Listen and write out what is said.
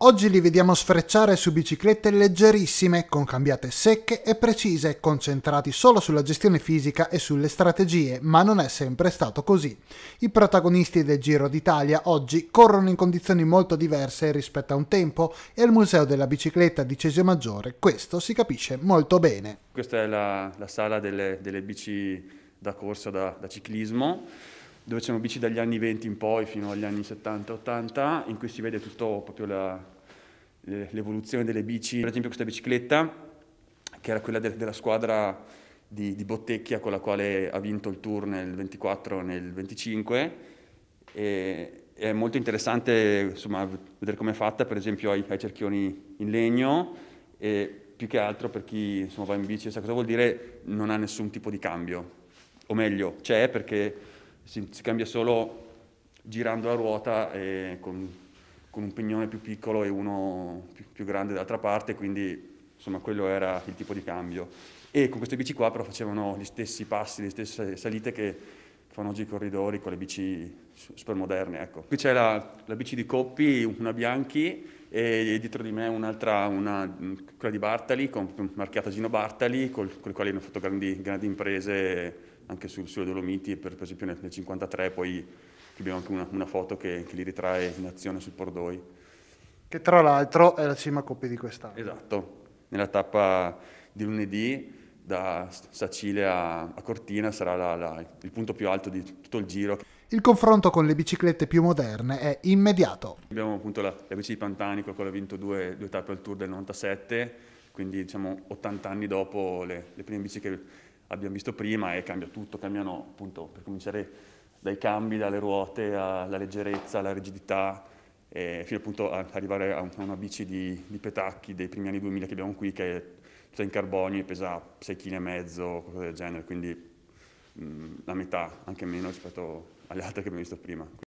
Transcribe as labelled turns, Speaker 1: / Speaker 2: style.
Speaker 1: Oggi li vediamo sfrecciare su biciclette leggerissime, con cambiate secche e precise, concentrati solo sulla gestione fisica e sulle strategie, ma non è sempre stato così. I protagonisti del Giro d'Italia oggi corrono in condizioni molto diverse rispetto a un tempo e al Museo della Bicicletta di Cesio Maggiore questo si capisce molto bene.
Speaker 2: Questa è la, la sala delle, delle, bici da corsa, da, da ciclismo dove c'erano bici dagli anni 20 in poi fino agli anni 70-80, in cui si vede tutto proprio la, l'evoluzione delle bici. Per esempio questa bicicletta, che era quella de- della squadra di, di, Bottecchia con la quale ha vinto il tour nel 24 e nel 25, e, è molto interessante insomma, vedere come è fatta, per esempio ai, ai cerchioni in legno, e più che altro per chi insomma, va in bici sa cosa vuol dire, non ha nessun tipo di cambio. O meglio, c'è perché si, si cambia solo girando la ruota e con, con, un pignone più piccolo e uno più, più grande dall'altra parte, quindi insomma quello era il tipo di cambio. E con queste bici qua però facevano gli stessi passi, le stesse salite che fanno oggi i corridori con le bici super moderne. Ecco. Qui c'è la, la, bici di Coppi, una Bianchi, e dietro di me un'altra, una, mm, quella di Bartali, con, marchiata Gino Bartali, con le quali hanno fatto grandi, grandi imprese anche sul, sulle Dolomiti, per, per esempio nel, 1953, poi abbiamo anche una, una foto che, che, li ritrae in azione sul Pordoi.
Speaker 1: Che tra l'altro è la cima coppia di quest'anno.
Speaker 2: Esatto, nella tappa di lunedì da Sacile a, a Cortina sarà la, la, il punto più alto di tutto il giro.
Speaker 1: Il confronto con le biciclette più moderne è immediato.
Speaker 2: Abbiamo appunto la, la bici di Pantani, quella ha vinto due, due tappe al Tour del 97, quindi diciamo 80 anni dopo le, le prime bici che abbiamo visto prima e cambia tutto, cambiano appunto per cominciare dai cambi, dalle ruote, alla leggerezza, alla rigidità, eh, fino appunto ad arrivare a una bici di, di, petacchi dei primi anni 2000 che abbiamo qui, che è tutta in carbonio e pesa 6,5 kg, qualcosa del genere, quindi mh, mm, la metà, anche meno rispetto alle altre che abbiamo visto prima.